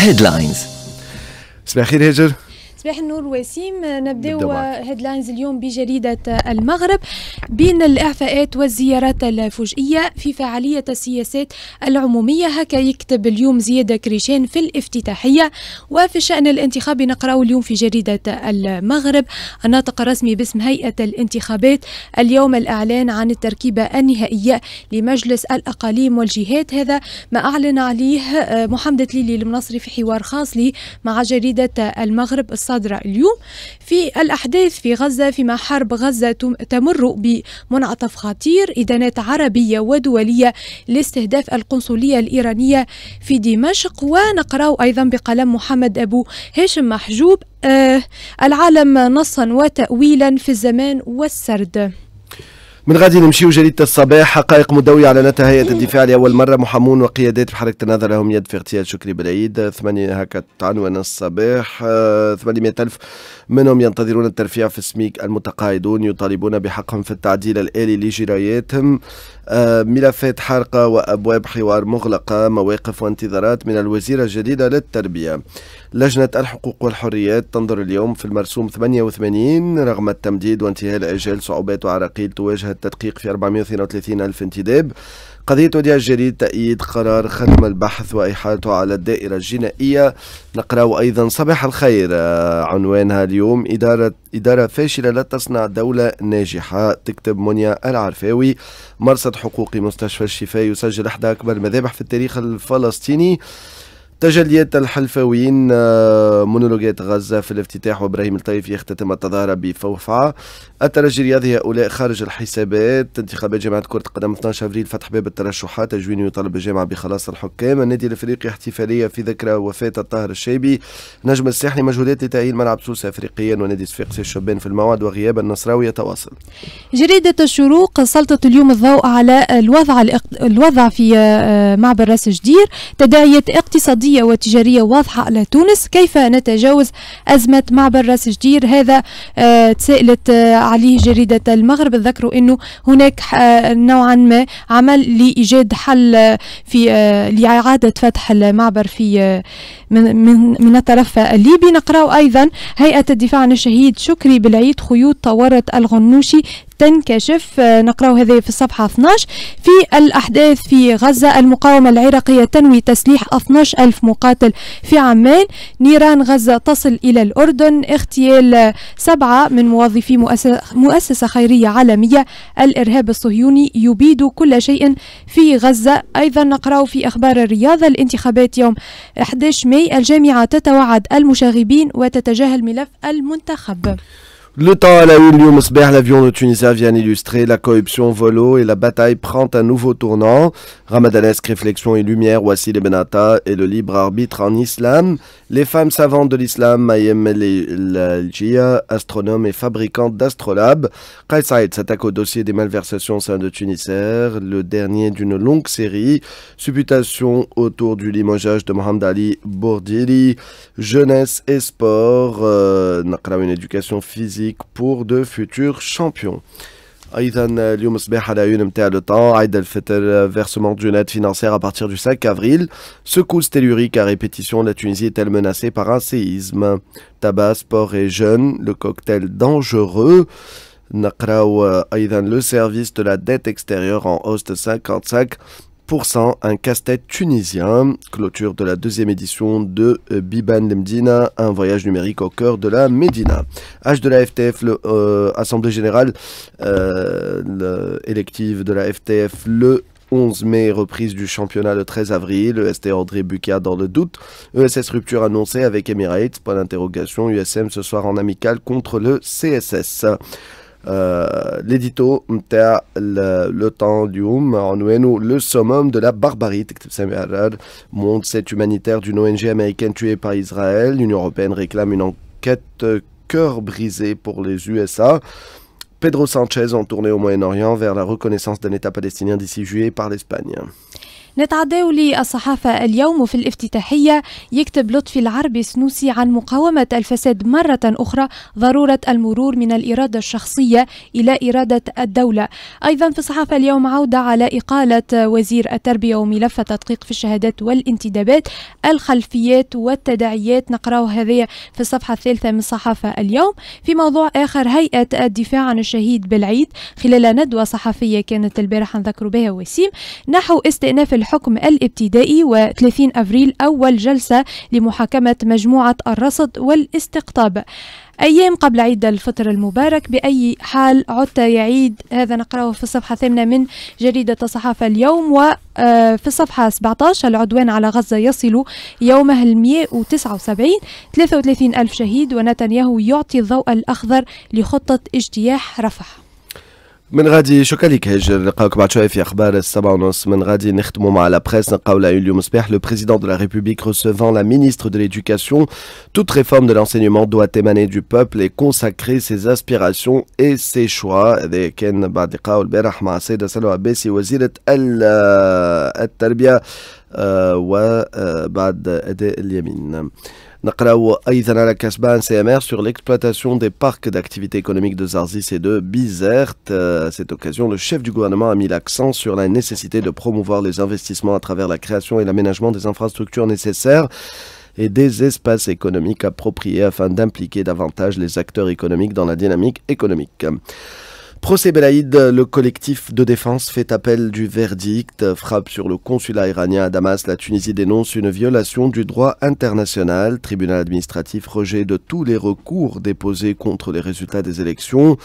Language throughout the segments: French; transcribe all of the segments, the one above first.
Headlines. Smeħi صباح النور وسيم نبداو هيدلاينز اليوم بجريدة المغرب بين الإعفاءات والزيارات الفجئية في فعالية السياسات العمومية هكا يكتب اليوم زياده كريشان في الافتتاحية وفي الشأن الانتخابي نقراو اليوم في جريدة المغرب الناطق الرسمي باسم هيئة الانتخابات اليوم الإعلان عن التركيبة النهائية لمجلس الأقاليم والجهات هذا ما أعلن عليه آه، محمد تليلي المنصري في حوار خاص لي مع جريدة المغرب الصادرة اليوم في الأحداث في غزة فيما حرب غزة تمر بمنعطف خطير إدانات عربية ودولية لاستهداف القنصلية الإيرانية في دمشق ونقرأ أيضا بقلم محمد أبو هاشم محجوب آه العالم نصا وتأويلا في الزمان والسرد من غادي نمشيو جريدة الصباح حقائق مدوية على هيئه الدفاع لأول مرة محامون وقيادات بحركة النهضة لهم يد في اغتيال شكري بالعيد ثمانية هكا عنوان الصباح 800 ألف منهم ينتظرون الترفيع في سميك المتقاعدون يطالبون بحقهم في التعديل الآلي لجراياتهم آه، ملفات حارقة وأبواب حوار مغلقة مواقف وانتظارات من الوزيرة الجديدة للتربية لجنة الحقوق والحريات تنظر اليوم في المرسوم 88 رغم التمديد وانتهاء الأجال صعوبات وعراقيل تواجه التدقيق في 432 ألف انتداب قضية وديع الجريد تأييد قرار ختم البحث وإحالته على الدائرة الجنائية نقرأ أيضا صباح الخير آه، عنوانها اليوم إدارة إدارة فاشلة لا تصنع دولة ناجحة تكتب منيا العرفاوي مرصد حقوقي مستشفى الشفاء يسجل أحد أكبر المذابح في التاريخ الفلسطيني تجليات الحلفاويين آه، مونولوجات غزة في الافتتاح وإبراهيم الطيف يختتم التظاهرة بفوفعة الترجي الرياضي هؤلاء خارج الحسابات انتخابات جامعة كرة القدم 12 أبريل فتح باب الترشحات تجوين يطالب الجامعة بخلاص الحكام النادي الأفريقي احتفالية في ذكرى وفاة الطاهر الشيبي نجم الساحلي مجهودات لتأهيل ملعب سوسة أفريقيا ونادي صفاقسي الشبان في الموعد وغياب النصراوي يتواصل جريدة الشروق سلطت اليوم الضوء على الوضع الوضع في آه، آه، معبر راس جدير تداعيات اقتصادية اقتصادية وتجارية واضحة لتونس كيف نتجاوز أزمة معبر راس جدير هذا آه، تسألت آه، عليه جريدة المغرب ذكروا أنه هناك آه، نوعا ما عمل لإيجاد حل في لإعادة فتح المعبر في من, من, من الطرف الليبي نقرأ أيضا هيئة الدفاع عن الشهيد شكري بالعيد خيوط طورت الغنوشي تنكشف نقرأ هذه في الصفحة 12 في الأحداث في غزة المقاومة العراقية تنوي تسليح 12 ألف مقاتل في عمان نيران غزة تصل إلى الأردن اغتيال سبعة من موظفي مؤسسة خيرية عالمية الإرهاب الصهيوني يبيد كل شيء في غزة أيضا نقرأ في أخبار الرياضة الانتخابات يوم 11 مايو Le temps à la houle, l'avion de Tunisie vient illustrer la corruption volo et la bataille prend un nouveau tournant. Ramadanesque réflexion et lumière, voici les Benata et le libre arbitre en islam. Les femmes savantes de l'islam, Mayem el astronome et fabricante d'astrolabes. Qais s'attaque au dossier des malversations au sein de Tunisair, le dernier d'une longue série. Supputation autour du limogeage de Mohamed Ali Bourdili. Jeunesse et sport, euh, une éducation physique pour de futurs champions. ايضا اليوم صباح versement de aide financière à partir du 5 avril secousse tellurique à répétition la Tunisie est-elle menacée par un séisme Tabas, sport et jeunes le cocktail dangereux Nakraou. Euh, Aidan le service de la dette extérieure en hausse de 55 cent un casse-tête tunisien. Clôture de la deuxième édition de euh, Biban Lemdina, un voyage numérique au cœur de la Médina. H de la FTF, le, euh, Assemblée Générale euh, élective de la FTF le 11 mai, reprise du championnat le 13 avril, e ST André Buca dans le doute, ESS rupture annoncée avec Emirates, point d'interrogation, USM ce soir en amical contre le CSS. Euh, l'édito le temps اليوم عنوانه le summum de la barbarie تكتب monde cet humanitaire d'une ONG américaine tuée par Israël l'Union européenne réclame une enquête euh, cœur brisé pour les USA Pedro Sanchez en tournée au Moyen-Orient vers la reconnaissance d'un État palestinien d'ici juillet par l'Espagne. نتعداو للصحافة اليوم وفي الافتتاحية يكتب لطفي العربي سنوسي عن مقاومة الفساد مرة أخرى ضرورة المرور من الإرادة الشخصية إلى إرادة الدولة أيضا في الصحافة اليوم عودة على إقالة وزير التربية وملف تدقيق في الشهادات والانتدابات الخلفيات والتداعيات نقرأ هذه في الصفحة الثالثة من الصحافة اليوم في موضوع آخر هيئة الدفاع عن الشهيد بالعيد خلال ندوة صحفية كانت البارحة نذكر بها وسيم نحو استئناف الحكم الابتدائي و30 أبريل أول جلسة لمحاكمة مجموعة الرصد والاستقطاب أيام قبل عيد الفطر المبارك بأي حال عدت يعيد هذا نقرأه في الصفحة الثامنة من جريدة الصحافة اليوم وفي آه، الصفحة 17 العدوان على غزة يصل يومه ال 179 33 ألف شهيد ونتنياهو يعطي الضوء الأخضر لخطة اجتياح رفح Le président de la République recevant la ministre de l'Éducation, toute réforme de l'enseignement doit émaner du peuple et consacrer ses aspirations et ses choix. Nakalaou Aizana Lakasba, un CMR sur l'exploitation des parcs d'activités économiques de Zarzis et de Bizerte. À euh, cette occasion, le chef du gouvernement a mis l'accent sur la nécessité de promouvoir les investissements à travers la création et l'aménagement des infrastructures nécessaires et des espaces économiques appropriés afin d'impliquer davantage les acteurs économiques dans la dynamique économique. Procès Belaïd, le collectif de défense fait appel du verdict, frappe sur le consulat iranien à Damas. La Tunisie dénonce une violation du droit international. Tribunal administratif rejet de tous les recours déposés contre les résultats des élections.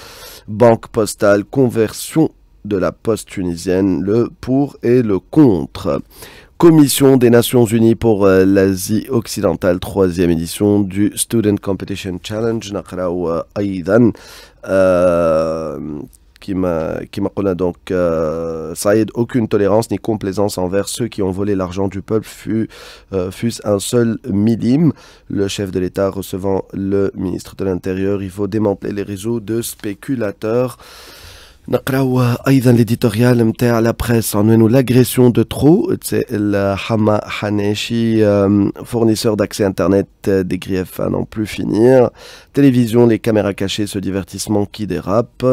Banque postale, conversion de la poste tunisienne, le pour et le contre. Commission des Nations Unies pour euh, l'Asie occidentale, troisième édition du Student Competition Challenge. Euh, qui qui qui' connu. Donc, euh, ça Saïd, aucune tolérance ni complaisance envers ceux qui ont volé l'argent du peuple fût-ce un seul millime le chef de l'État recevant le ministre de l'Intérieur il faut démanteler les réseaux de spéculateurs Naklaou, Aïdane, l'éditorial, la presse, nous l'agression de trop, c'est la Hama euh, fournisseur d'accès Internet des griefs à non plus finir, télévision, les caméras cachées, ce divertissement qui dérape.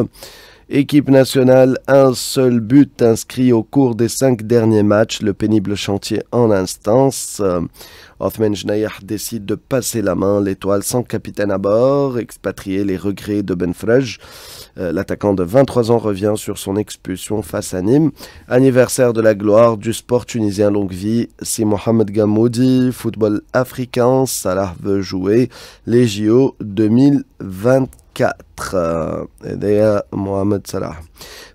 Équipe nationale, un seul but inscrit au cours des cinq derniers matchs, le pénible chantier en instance. Othman Jnayah décide de passer la main, l'étoile sans capitaine à bord, expatrier les regrets de Benfraj. Euh, l'attaquant de 23 ans revient sur son expulsion face à Nîmes. Anniversaire de la gloire du sport tunisien longue vie, c'est Mohamed Gamoudi, football africain, Salah veut jouer les JO 2021. 4. Euh, d'ailleurs, Mohamed Salah.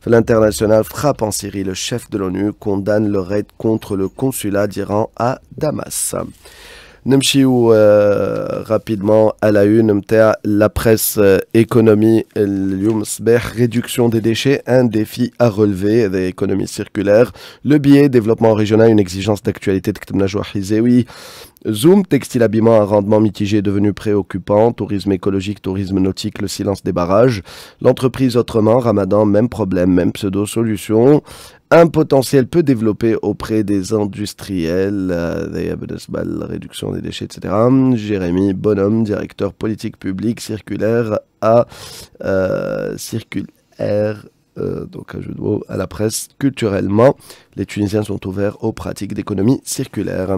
L'international frappe en Syrie. Le chef de l'ONU condamne le raid contre le consulat d'Iran à Damas. ou euh, rapidement à la une la presse euh, économie réduction des déchets un défi à relever économies circulaire le billet développement régional une exigence d'actualité de كتبنا oui Zoom, textile habillement un rendement mitigé devenu préoccupant, tourisme écologique, tourisme nautique, le silence des barrages. L'entreprise autrement, Ramadan, même problème, même pseudo-solution. Un potentiel peu développé auprès des industriels, euh, la réduction des déchets, etc. Jérémy Bonhomme, directeur politique publique circulaire à euh, euh, donc à la presse culturellement. Les Tunisiens sont ouverts aux pratiques d'économie circulaire.